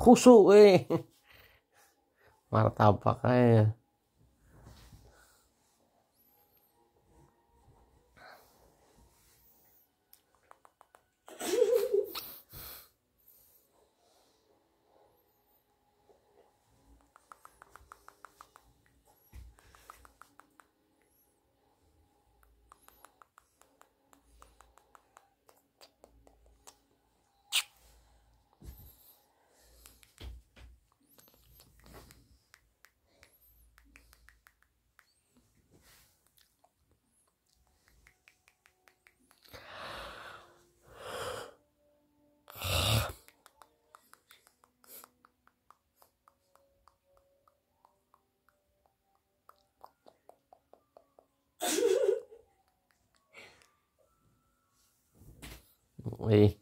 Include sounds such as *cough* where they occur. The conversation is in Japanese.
khusuk eh *laughs* martabak aja ええ